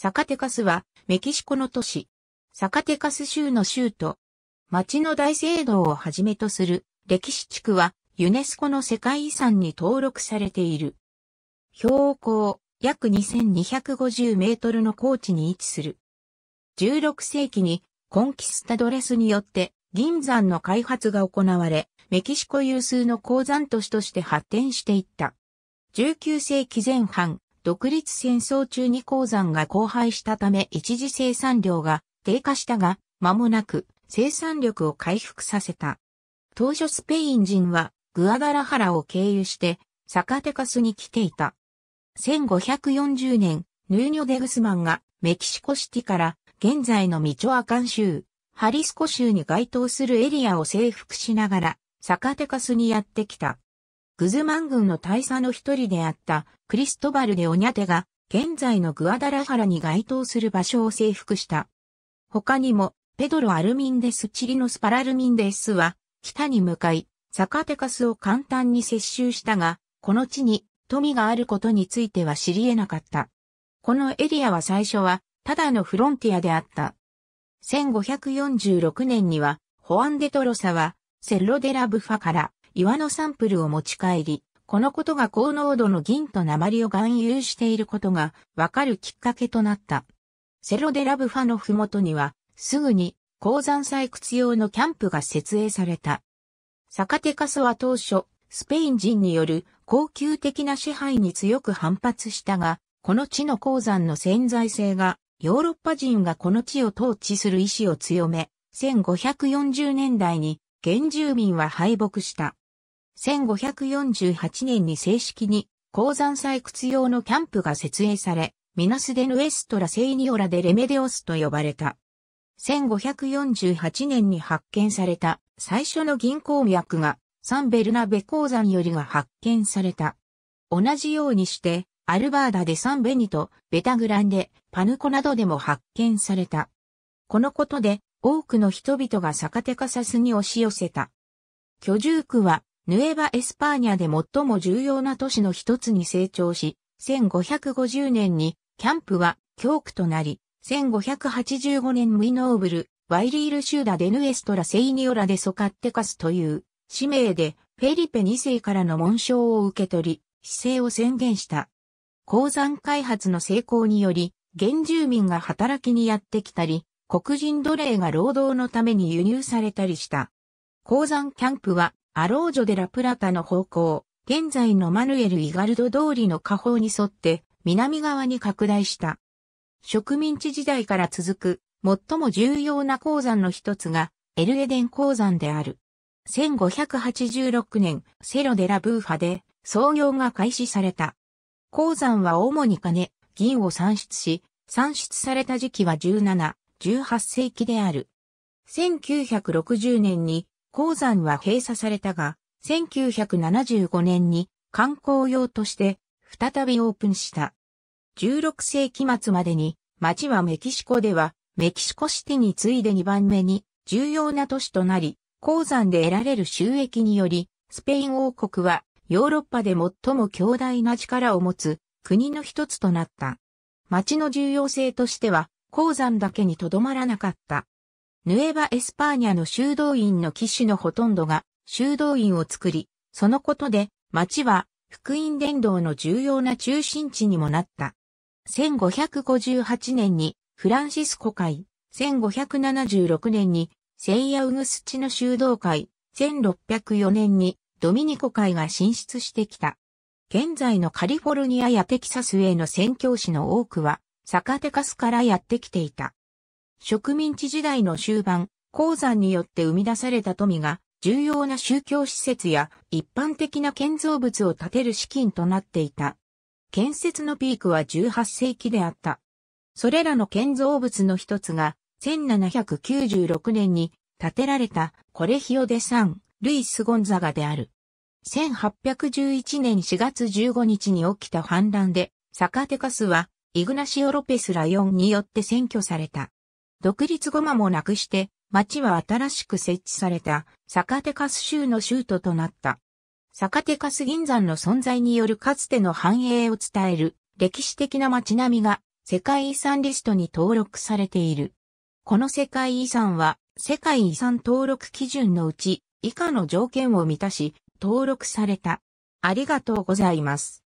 サカテカスは、メキシコの都市、サカテカス州の州都、町の大聖堂をはじめとする歴史地区は、ユネスコの世界遺産に登録されている。標高約2250メートルの高地に位置する。16世紀にコンキスタドレスによって銀山の開発が行われ、メキシコ有数の鉱山都市として発展していった。19世紀前半、独立戦争中に鉱山が荒廃したため一時生産量が低下したが、間もなく生産力を回復させた。当初スペイン人はグアダラハラを経由してサカテカスに来ていた。1540年、ヌーニョ・デグスマンがメキシコシティから現在のミチョアカン州、ハリスコ州に該当するエリアを征服しながらサカテカスにやってきた。グズマン軍の大佐の一人であったクリストバルでオニャテが現在のグアダラハラに該当する場所を征服した。他にも、ペドロ・アルミンデス・チリノス・パラルミンデスは、北に向かい、サカテカスを簡単に接収したが、この地に富があることについては知り得なかった。このエリアは最初は、ただのフロンティアであった。1546年には、ホアンデトロサは、セロデラブファから、岩のサンプルを持ち帰り、このことが高濃度の銀と鉛を含有していることがわかるきっかけとなった。セロデラブファの麓には、すぐに鉱山採掘用のキャンプが設営された。サカテカスは当初、スペイン人による高級的な支配に強く反発したが、この地の鉱山の潜在性が、ヨーロッパ人がこの地を統治する意志を強め、1540年代に原住民は敗北した。1548年に正式に鉱山採掘用のキャンプが設営され、ミナスデヌエストラセイニオラデレメデオスと呼ばれた。1548年に発見された最初の銀鉱脈がサンベルナベ鉱山よりが発見された。同じようにして、アルバーダでサンベニとベタグランでパヌコなどでも発見された。このことで多くの人々がサカテカサスに押し寄せた。居住区はヌエバ・エスパーニャで最も重要な都市の一つに成長し、1550年にキャンプは教区となり、1585年ムイノーブル、ワイリール・シューダ・デヌエストラ・セイニオラ・デ・ソカッテカスという、使命で、フェリペ2世からの紋章を受け取り、姿勢を宣言した。鉱山開発の成功により、原住民が働きにやってきたり、黒人奴隷が労働のために輸入されたりした。鉱山キャンプはアロージョ・デ・ラ・プラタの方向、現在のマヌエル・イガルド通りの下方に沿って南側に拡大した。植民地時代から続く最も重要な鉱山の一つがエルエデン鉱山である。1586年セロ・デ・ラ・ブーファで創業が開始された。鉱山は主に金、銀を産出し、産出された時期は17、18世紀である。1960年に鉱山は閉鎖されたが、1975年に観光用として再びオープンした。16世紀末までに町はメキシコではメキシコシティに次いで2番目に重要な都市となり、鉱山で得られる収益により、スペイン王国はヨーロッパで最も強大な力を持つ国の一つとなった。町の重要性としては鉱山だけにとどまらなかった。ヌエバ・エスパーニャの修道院の騎士のほとんどが修道院を作り、そのことで町は福音伝道の重要な中心地にもなった。1558年にフランシスコ会、1576年にセイヤ・ウグスチの修道会、1604年にドミニコ会が進出してきた。現在のカリフォルニアやテキサスへの宣教師の多くは、サカテカスからやってきていた。植民地時代の終盤、鉱山によって生み出された富が、重要な宗教施設や一般的な建造物を建てる資金となっていた。建設のピークは18世紀であった。それらの建造物の一つが、1796年に建てられたコレヒオデサン・ルイス・ゴンザガである。1811年4月15日に起きた反乱で、サカテカスはイグナシオ・ロペス・ラヨンによって占拠された。独立後間もなくして、町は新しく設置された、サカテカス州の州都となった。サカテカス銀山の存在によるかつての繁栄を伝える、歴史的な町並みが、世界遺産リストに登録されている。この世界遺産は、世界遺産登録基準のうち、以下の条件を満たし、登録された。ありがとうございます。